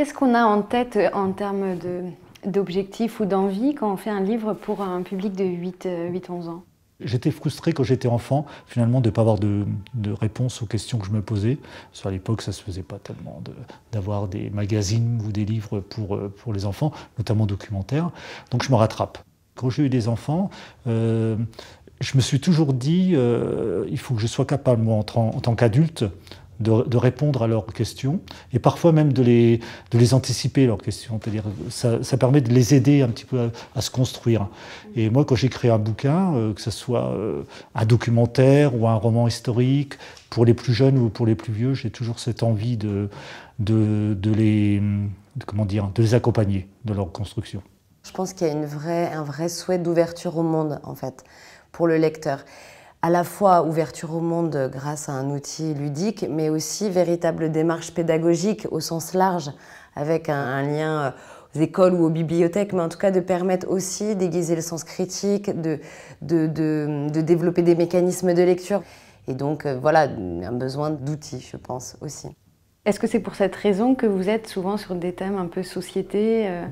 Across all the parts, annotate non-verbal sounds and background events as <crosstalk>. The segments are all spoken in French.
Qu'est-ce qu'on a en tête euh, en termes d'objectifs ou d'envie quand on fait un livre pour un public de 8-11 euh, ans J'étais frustré quand j'étais enfant, finalement, de ne pas avoir de, de, réponse aux questions que je me posais. À l'époque, ça ne se faisait pas tellement d'avoir des magazines ou des livres pour, euh, pour les enfants, notamment documentaires. Donc je me rattrape. Quand j'ai eu des enfants, je me suis toujours dit, il faut que je sois capable, moi, en tant qu'adulte, de, répondre à leurs questions et parfois même de les, de les anticiper, leurs questions. à dire ça, ça, permet de les aider un petit peu à, se construire. Et moi, quand j'écris un bouquin, euh, que ce soit euh, un documentaire ou un roman historique, pour les plus jeunes ou pour les plus vieux, j'ai toujours cette envie de, de, de les, comment dire, de les accompagner dans leur construction. Je pense qu'il y a une vraie, un vrai souhait d'ouverture au monde, en fait, pour le lecteur à la fois ouverture au monde grâce à un outil ludique, mais aussi véritable démarche pédagogique au sens large, avec un, lien euh, aux écoles ou aux bibliothèques, mais en tout cas de permettre aussi d'aiguiser le sens critique, de, de, développer des mécanismes de lecture. Et donc euh, voilà, un besoin d'outils, je pense, aussi. Est-ce que c'est pour cette raison que vous êtes souvent sur des thèmes un peu société euh,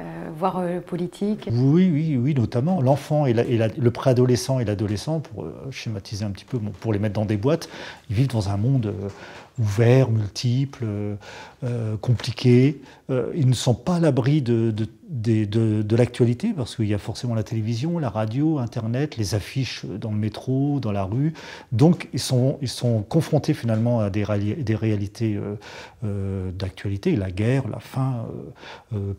euh, voire euh, politique Oui, oui, oui, notamment. L'enfant et, le préadolescent et l'adolescent, pour euh, schématiser un petit peu, pour les mettre dans des boîtes, ils vivent dans un monde ouverts, multiples, euh, euh, compliqués. Euh, ils ne sont pas à l'abri de, de, de, l'actualité, parce qu'il y a forcément la télévision, la radio, Internet, les affiches dans le métro, dans la rue. Donc ils sont, ils sont confrontés finalement à des, des réalités d'actualité, la guerre, la faim,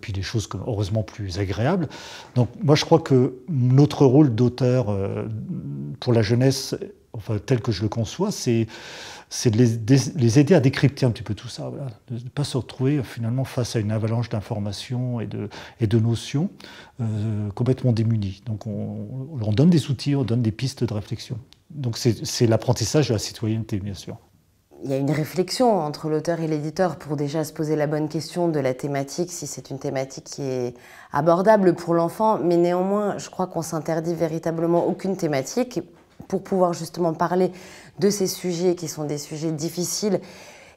puis des choses heureusement plus agréables. Donc moi je crois que notre rôle d'auteur pour la jeunesse, enfin, tel que je le conçois, c'est c'est de les, aider à décrypter un petit peu tout ça, de ne pas se retrouver euh, finalement face à une avalanche d'informations et de, notions euh, complètement démunies. Donc on, on, donne des outils, on donne des pistes de réflexion. Donc c'est l'apprentissage de la citoyenneté, bien sûr. Il y a une réflexion entre l'auteur et l'éditeur pour déjà se poser la bonne question de la thématique, si c'est une thématique qui est abordable pour l'enfant, mais néanmoins, je crois qu'on s'interdit véritablement aucune thématique pour pouvoir justement parler de ces sujets qui sont des sujets difficiles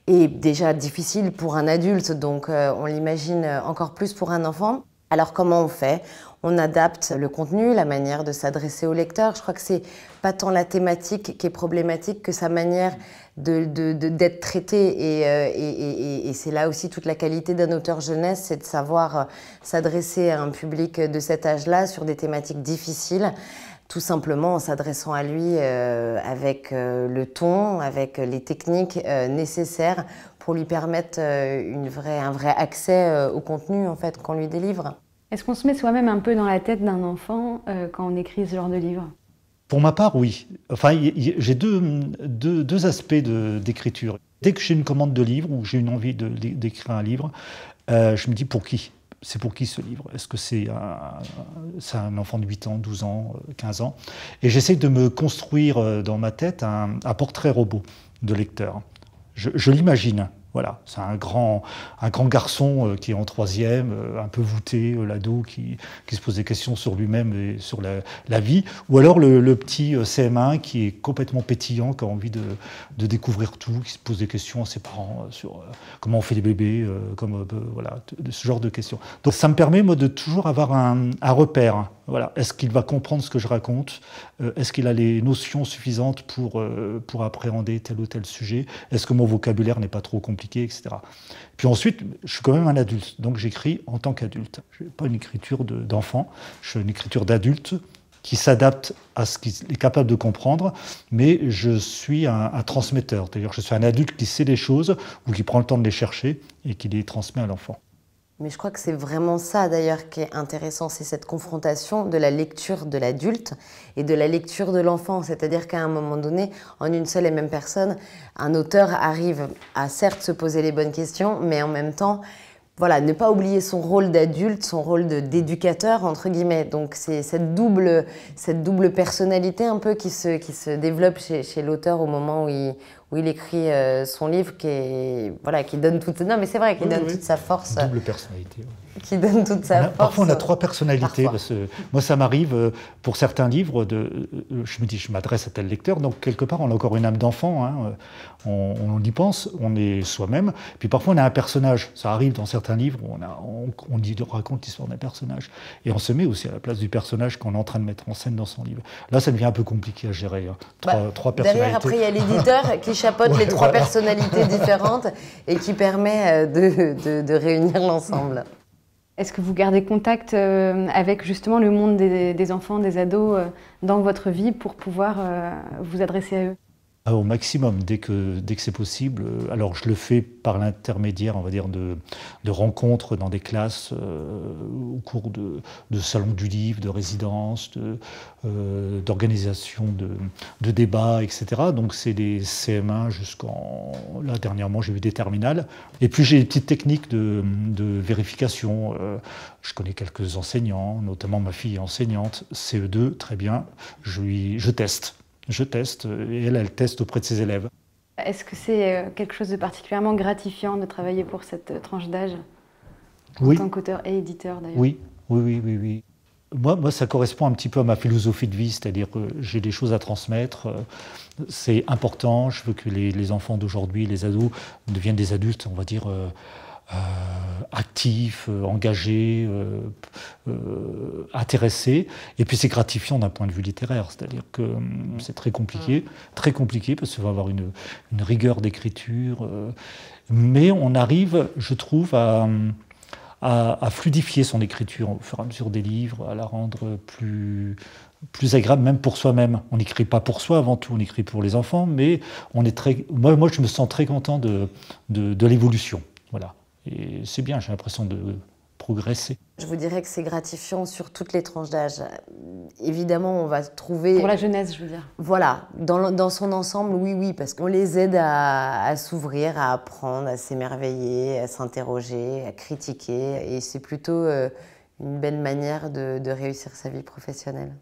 et déjà difficiles pour un adulte, donc euh, on l'imagine encore plus pour un enfant. Alors comment on fait On adapte le contenu, la manière de s'adresser au lecteur. Je crois que c'est pas tant la thématique qui est problématique que sa manière d'être de, traitée. Euh, et, et c'est là aussi toute la qualité d'un auteur jeunesse, c'est de savoir euh, s'adresser à un public de cet âge-là sur des thématiques difficiles tout simplement en s'adressant à lui euh, avec euh, le ton, avec euh, les techniques nécessaires pour lui permettre un vrai accès au contenu en fait qu'on lui délivre. Est-ce qu'on se met soi-même un peu dans la tête d'un enfant quand on écrit ce genre de livre Pour ma part, oui. Enfin, j'ai deux, deux, aspects d'écriture. Dès que j'ai une commande de livre ou j'ai une envie d'écrire un livre, je me dis pour qui c'est pour qui ce livre Est-ce que c'est un, enfant de 8 ans, 12 ans, 15 euh, ans Et j'essaie de me construire euh, dans ma tête un, portrait robot de lecteur. je l'imagine. Voilà, c'est un grand, un grand garçon euh, qui est en troisième, euh, un peu voûté, euh, l'ado qui, qui, se pose des questions sur lui-même et sur la, vie. Ou alors le, petit CM1 qui est complètement pétillant, qui a envie de, découvrir tout, qui se pose des questions à ses parents sur comment on fait les bébés, comme, voilà, ce genre de questions. Donc ça me permet moi, de toujours avoir un repère. Voilà. Est-ce qu'il va comprendre ce que je raconte euh, Est-ce qu'il a les notions suffisantes pour, euh, pour appréhender tel ou tel sujet Est-ce que mon vocabulaire n'est pas trop compliqué, etc. Puis ensuite, je suis quand même un adulte, donc j'écris en tant qu'adulte. Je n'ai pas une écriture d'enfant, je suis une écriture d'adulte qui s'adapte à ce qu'il est capable de comprendre, mais je suis un, transmetteur, D'ailleurs, je suis un adulte qui sait les choses ou qui prend le temps de les chercher et qui les transmet à l'enfant. Mais je crois que c'est vraiment ça d'ailleurs qui est intéressant, c'est cette confrontation de la lecture de l'adulte et de la lecture de l'enfant. C'est-à-dire qu'à un moment donné, en une seule et même personne, un auteur arrive à certes se poser les bonnes questions, mais en même temps, voilà, ne pas oublier son rôle d'adulte, son rôle d'éducateur, entre guillemets. Donc c'est cette double, cette double personnalité un peu qui se, qui se développe chez, chez l'auteur au moment où il, où il écrit euh, son livre qui, est, voilà, qui donne toute... Non, mais c'est vrai, qui donne toute sa force. Double personnalité. Qui donne toute sa force. Parfois, on a euh, trois personnalités. Parce moi, ça m'arrive, euh, pour certains livres, de, je me dis, je m'adresse à tel lecteur, donc quelque part, on a encore une âme d'enfant. Hein, on, on, y pense, on est soi-même. Puis parfois, on a un personnage. Ça arrive dans certains livres où on, a, on, raconte l'histoire d'un personnage. Et on se met aussi à la place du personnage qu'on est en train de mettre en scène dans son livre. Là, ça devient un peu compliqué à gérer. Hein. Bah, trois, trois personnalités. Derrière, après, il y a l'éditeur qui <laughs> chapeaute les trois personnalités <laughs> différentes et qui permet euh, de, réunir l'ensemble. Est-ce que vous gardez contact euh, avec justement le monde des enfants, des ados euh, dans votre vie pour pouvoir vous adresser à eux ah, au maximum dès que, dès que c'est possible. Alors je le fais par l'intermédiaire, on va dire, de, de, rencontres dans des classes euh, au cours de, de salons du livre, de résidences, d'organisation de, euh, de, débats, etc. Donc c'est des CM1 jusqu'en... Là, dernièrement, j'ai vu des terminales. Et puis j'ai des petites techniques de, vérification. Euh, je connais quelques enseignants, notamment ma fille enseignante, CE2, très bien. Je, lui, je teste je teste et elle, elle teste auprès de ses élèves. Est-ce que c'est euh, quelque chose de particulièrement gratifiant de travailler pour cette euh, tranche d'âge oui. En tant qu'auteur et éditeur d'ailleurs. Oui, oui, oui, oui. Moi, moi, ça correspond un petit peu à ma philosophie de vie, c'est-à-dire que j'ai des choses à transmettre, euh, c'est important, je veux que les, les enfants d'aujourd'hui, les ados, deviennent des adultes, on va dire, euh, Actif, euh, engagé, euh, intéressé, Et puis c'est gratifiant d'un point de vue littéraire, c'est-à-dire que mm. c'est très compliqué, mm. très compliqué parce qu'il va avoir une, rigueur d'écriture. mais on arrive, je trouve, à fluidifier son écriture au fur et à mesure des livres, à la rendre plus, plus agréable même pour soi-même. On n'écrit pas pour soi avant tout, on écrit pour les enfants, mais on est très, moi, je me sens très content de, de l'évolution. Voilà. Et c'est bien, j'ai l'impression de progresser. Je vous dirais que c'est gratifiant sur toutes les tranches d'âge. Évidemment, on va trouver... Pour la jeunesse, je veux dire. Voilà, dans, son ensemble, oui, oui, parce qu'on les aide à, s'ouvrir, à apprendre, à s'émerveiller, à s'interroger, à critiquer. Et c'est plutôt euh, une belle manière de réussir sa vie professionnelle.